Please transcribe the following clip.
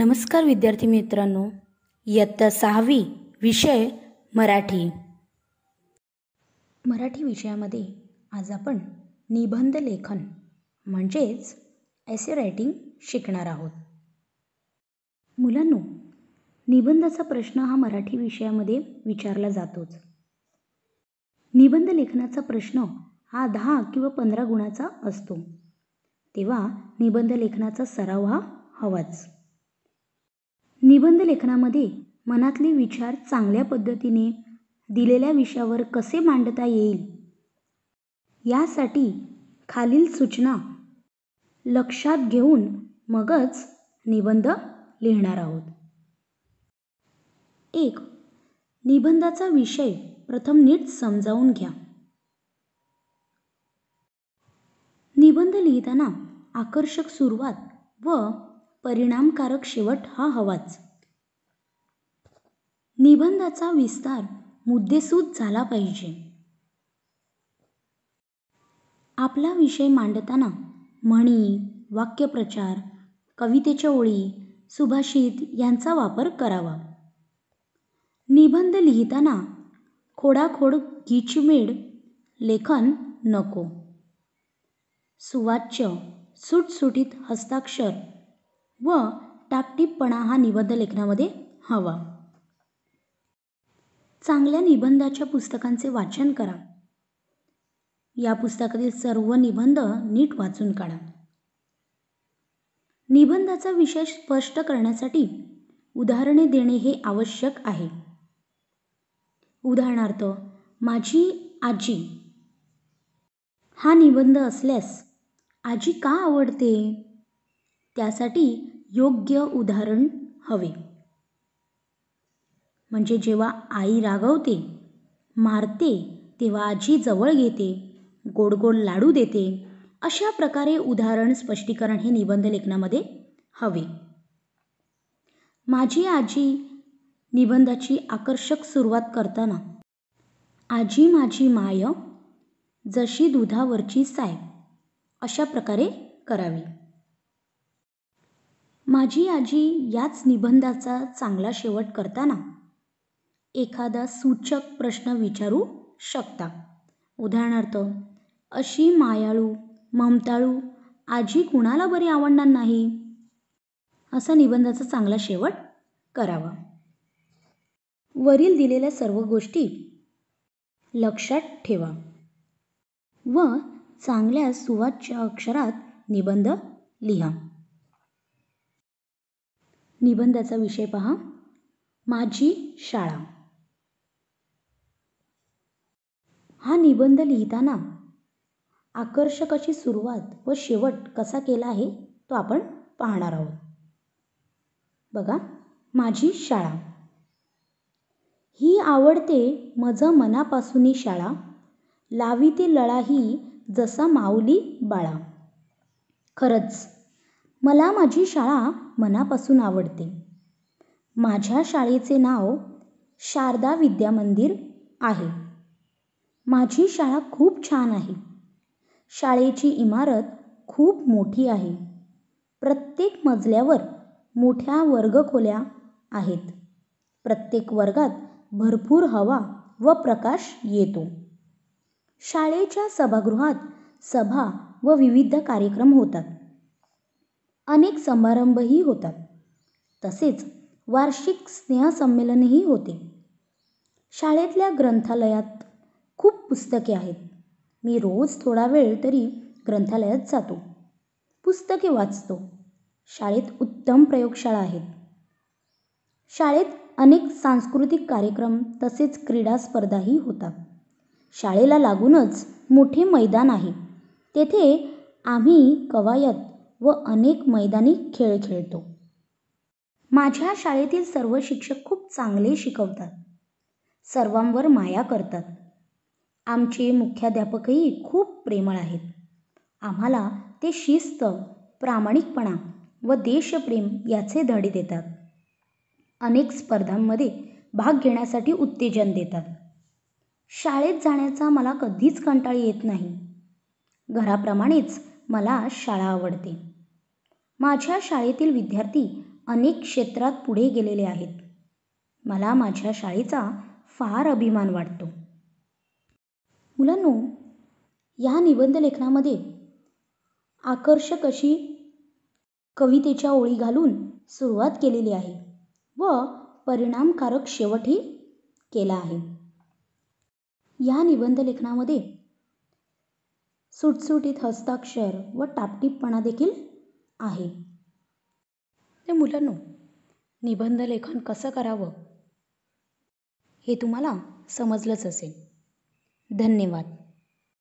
नमस्कार विद्यार्थी मित्रांनो इयत्ता सहावी विषय मराठी मराठी विषयामध्ये आज आपण निबंध लेखन म्हणजेच ॲसे रायटिंग शिकणार आहोत मुलांनो निबंधाचा प्रश्न हा मराठी विषयामध्ये विचारला जातोच निबंध लेखनाचा प्रश्न हा दहा किंवा पंधरा गुणाचा असतो तेव्हा निबंध लेखनाचा सराव हा हवाच निबंध लेखनामध्ये मनातले विचार चांगल्या पद्धतीने दिलेल्या विषयावर कसे मांडता येईल यासाठी खालील सूचना लक्षात घेऊन मगच निबंध लिहिणार आहोत एक निबंधाचा विषय प्रथम नीट समजावून घ्या निबंध लिहिताना आकर्षक सुरुवात व परिणामकारक शेवट हा हवाच निबंधाचा विस्तार मुद्देसूद झाला पाहिजे आपला विषय मांडताना म्हणी वाक्यप्रचार कवितेच्या ओळी सुभाषित यांचा वापर करावा निबंध लिहिताना खोडाखोड गिचमिड लेखन नको सुवाच्य सुटसुटीत हस्ताक्षर व टापटीपणा हा निबंध लेखनामध्ये हवा चांगल्या निबंधाच्या पुस्तकांचे वाचन करा या पुस्तकातील सर्व निबंध नीट वाचून काढा निबंधाचा विषय स्पष्ट करण्यासाठी उदाहरणे देणे हे आवश्यक आहे उदाहरणार्थ माझी आजी हा निबंध असल्यास आजी का आवडते त्यासाठी योग्य उदाहरण हवे म्हणजे जेव्हा आई रागवते मारते तेव्हा आजी जवळ घेते गोड गोड लाडू देते अशा प्रकारे उदाहरण स्पष्टीकरण हे निबंध लेखनामध्ये हवे माझी आजी निबंधाची आकर्षक सुरुवात करताना आजी माझी माय जशी दुधावरची साय अशा प्रकारे करावी माझी आजी याच निबंधाचा चांगला शेवट करताना एखादा सूचक प्रश्न विचारू शकता उदाहरणार्थ अशी मायाळू ममताळू आजी कुणाला बरी आवडणार नाही असा निबंधाचा चांगला शेवट करावा वरील दिलेल्या सर्व गोष्टी लक्षात ठेवा व चांगल्या सुवाच्य अक्षरात निबंध लिहा निबंधाचा विषय पहा माझी शाळा हा निबंध लिहिताना आकर्षक अशी सुरुवात व शेवट कसा केला आहे तो आपण पाहणार आहोत बघा माझी शाळा ही आवडते मज मनापासूनी शाळा लावी ते लळा जसा माऊली बाळा खरंच मला माझी शाळा मनापासून आवडते माझ्या शाळेचे नाव शारदा विद्यामंदिर आहे माझी शाळा खूप छान आहे शाळेची इमारत खूप मोठी आहे प्रत्येक मजल्यावर मोठ्या वर्गखोल्या आहेत प्रत्येक वर्गात भरपूर हवा व प्रकाश येतो शाळेच्या सभागृहात सभा व विविध कार्यक्रम होतात अनेक समारंभही होतात तसेच वार्षिक स्नेहसंमेलनही होते शाळेतल्या ग्रंथालयात खूप पुस्तके आहेत मी रोज थोडा वेळ तरी ग्रंथालयात जातो पुस्तके वाचतो शाळेत उत्तम प्रयोगशाळा आहेत शाळेत अनेक सांस्कृतिक कार्यक्रम तसेच क्रीडा स्पर्धाही होतात शाळेला लागूनच मोठे मैदान आहे तेथे आम्ही कवायत व अनेक मैदानी खेळ खेळतो माझ्या शाळेतील सर्व शिक्षक खूप चांगले शिकवतात सर्वांवर माया करतात आमचे मुख्याध्यापकही खूप प्रेमळ आहेत आम्हाला ते शिस्त प्रामाणिकपणा व देशप्रेम याचे धडे देतात अनेक स्पर्धांमध्ये भाग घेण्यासाठी उत्तेजन देतात शाळेत जाण्याचा मला कधीच कंटाळ येत नाही घराप्रमाणेच मला शाळा आवडते माझ्या शाळेतील विद्यार्थी अनेक क्षेत्रात पुढे गेलेले आहेत मला माझ्या शाळेचा फार अभिमान वाटतो मुलांनो या निबंधलेखनामध्ये आकर्षक अशी कवितेच्या ओळी घालून सुरुवात केलेली आहे व परिणामकारक शेवटही केला आहे या निबंधलेखनामध्ये सुटसुटीत हस्ताक्षर व टापटीपणा देखील आहे ते मुलांनो निबंध लेखन कसं करावं हे तुम्हाला समजलंच असेल धन्यवाद